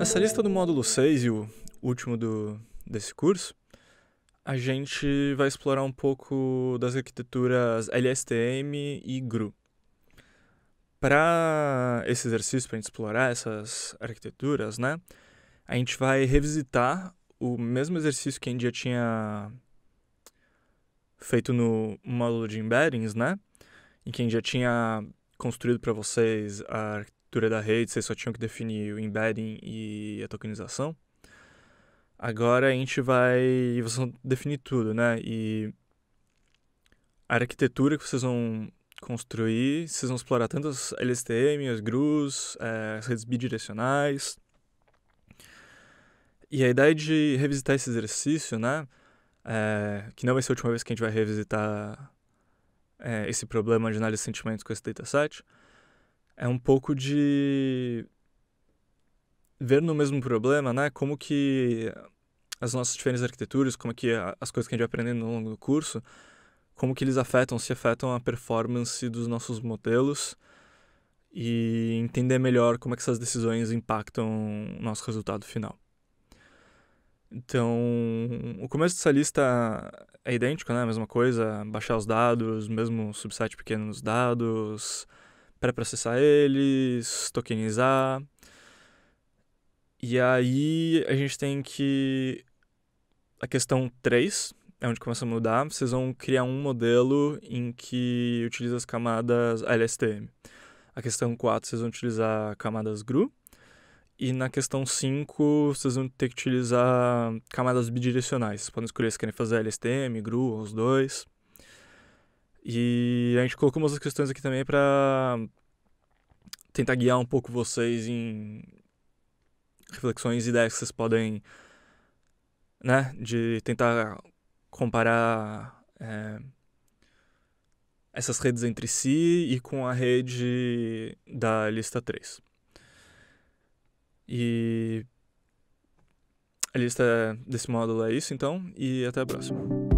Nessa lista do módulo 6 e o último do, desse curso, a gente vai explorar um pouco das arquiteturas LSTM e GRU. Para esse exercício, para a gente explorar essas arquiteturas, né, a gente vai revisitar o mesmo exercício que a gente já tinha feito no módulo de embeddings, né, em que a gente já tinha construído para vocês a arquitetura da rede, vocês só tinham que definir o embedding e a tokenização. Agora a gente vai. Vocês vão definir tudo, né? E a arquitetura que vocês vão construir, vocês vão explorar tanto as LSTM, as GRUs, eh, as redes bidirecionais. E a ideia de revisitar esse exercício, né? É, que não vai ser a última vez que a gente vai revisitar é, esse problema de análise de sentimentos com esse dataset é um pouco de ver no mesmo problema, né? Como que as nossas diferentes arquiteturas, como que as coisas que a gente vai aprendendo ao longo do curso, como que eles afetam, se afetam a performance dos nossos modelos e entender melhor como é que essas decisões impactam o nosso resultado final. Então, o começo dessa lista é idêntico, né? A mesma coisa, baixar os dados, mesmo subset pequeno nos dados, para processar eles, tokenizar. E aí a gente tem que. A questão 3 é onde começa a mudar. Vocês vão criar um modelo em que utiliza as camadas LSTM. A questão 4 vocês vão utilizar camadas GRU. E na questão 5, vocês vão ter que utilizar camadas bidirecionais. Vocês podem escolher se querem fazer LSTM, GRU ou os dois. E a gente colocou umas questões aqui também para tentar guiar um pouco vocês em reflexões e ideias que vocês podem, né, de tentar comparar é, essas redes entre si e com a rede da lista 3. E a lista desse módulo é isso, então, e até a próxima.